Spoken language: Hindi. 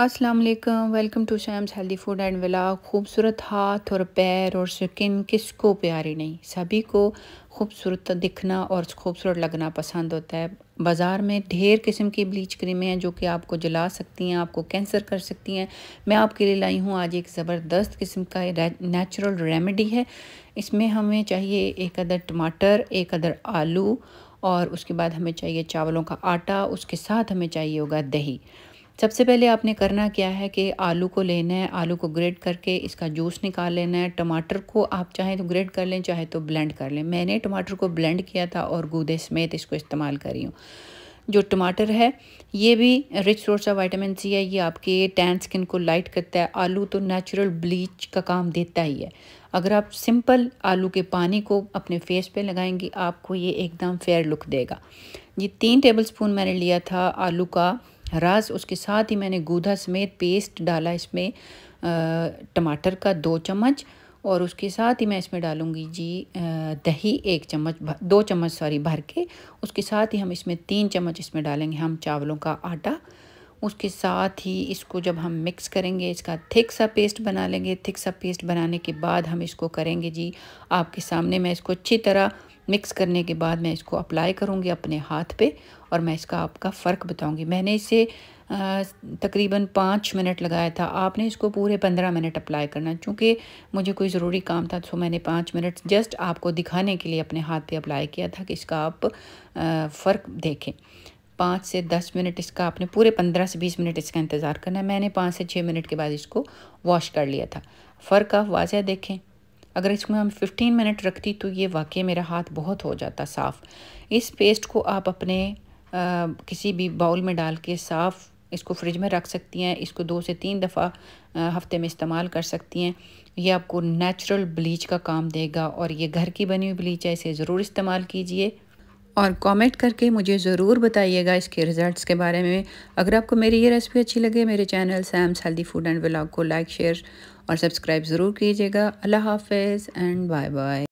अस्सलाम वालेकुम welcome to Shams healthy food and vlog खूबसूरत हाथ और पैर और स्किन किसको प्यारी नहीं सभी को खूबसूरत दिखना और खूबसूरत लगना पसंद होता है बाज़ार में ढेर किस्म की ब्लीच क्रीमें हैं जो कि आपको जला सकती हैं आपको कैंसर कर सकती हैं मैं आपके लिए लाई हूँ आज एक ज़बरदस्त किस्म का नेचुरल रेमेडी है इसमें हमें चाहिए एक अदर टमाटर एक अदर आलू और उसके बाद हमें चाहिए चावलों का आटा उसके साथ हमें चाहिए होगा दही सबसे पहले आपने करना क्या है कि आलू को लेना है आलू को ग्रेट करके इसका जूस निकाल लेना है टमाटर को आप चाहें तो ग्रेट कर लें चाहे तो ब्लेंड कर लें मैंने टमाटर को ब्लेंड किया था और गूदे समेत इसको इस्तेमाल करी हूँ जो टमाटर है ये भी rich source of vitamin C है ये आपके टैन स्किन को लाइट करता है आलू तो नेचुरल ब्लीच का काम देता ही है अगर आप सिंपल आलू के पानी को अपने फेस पे लगाएंगे आपको ये एकदम फेयर लुक देगा ये तीन टेबल स्पून मैंने लिया था आलू का रस उसके साथ ही मैंने गूदा समेत पेस्ट डाला इसमें टमाटर का दो चम्मच और उसके साथ ही मैं इसमें डालूँगी जी दही एक चम्मच दो चम्मच सॉरी भर के उसके साथ ही हम इसमें तीन चम्मच इसमें डालेंगे हम चावलों का आटा उसके साथ ही इसको जब हम मिक्स करेंगे इसका थिक सा पेस्ट बना लेंगे थिक सा पेस्ट बनाने के बाद हम इसको करेंगे जी आपके सामने मैं इसको अच्छी तरह मिक्स करने के बाद मैं इसको अप्लाई करूँगी अपने हाथ पे और मैं इसका आपका फ़र्क बताऊँगी मैंने इसे तकरीबन पाँच मिनट लगाया था आपने इसको पूरे पंद्रह मिनट अप्लाई करना चूँकि मुझे कोई ज़रूरी काम था तो मैंने पाँच मिनट जस्ट आपको दिखाने के लिए अपने हाथ पे अप्लाई किया था कि इसका आप फ़र्क देखें पाँच से दस मिनट इसका आपने पूरे पंद्रह से बीस मिनट इसका इंतज़ार करना है मैंने पाँच से छः मिनट के बाद इसको वॉश कर लिया था फ़र्क आप वाजह देखें अगर इसमें हम 15 मिनट रखती तो ये वाकई मेरा हाथ बहुत हो जाता साफ़ इस पेस्ट को आप अपने आ, किसी भी बाउल में डाल के साफ़ इसको फ्रिज में रख सकती हैं इसको दो से तीन दफ़ा हफ्ते में इस्तेमाल कर सकती हैं ये आपको नेचुरल ब्लीच का काम देगा और ये घर की बनी हुई ब्लीच है इसे ज़रूर इस्तेमाल कीजिए और कमेंट करके मुझे ज़रूर बताइएगा इसके रिज़ल्ट्स के बारे में अगर आपको मेरी ये रेसिपी अच्छी लगे मेरे channel Shams healthy food and blog को लाइक शेयर और सब्सक्राइब ज़रूर कीजिएगा अल्लाह हाफिज़ एंड बाय बाय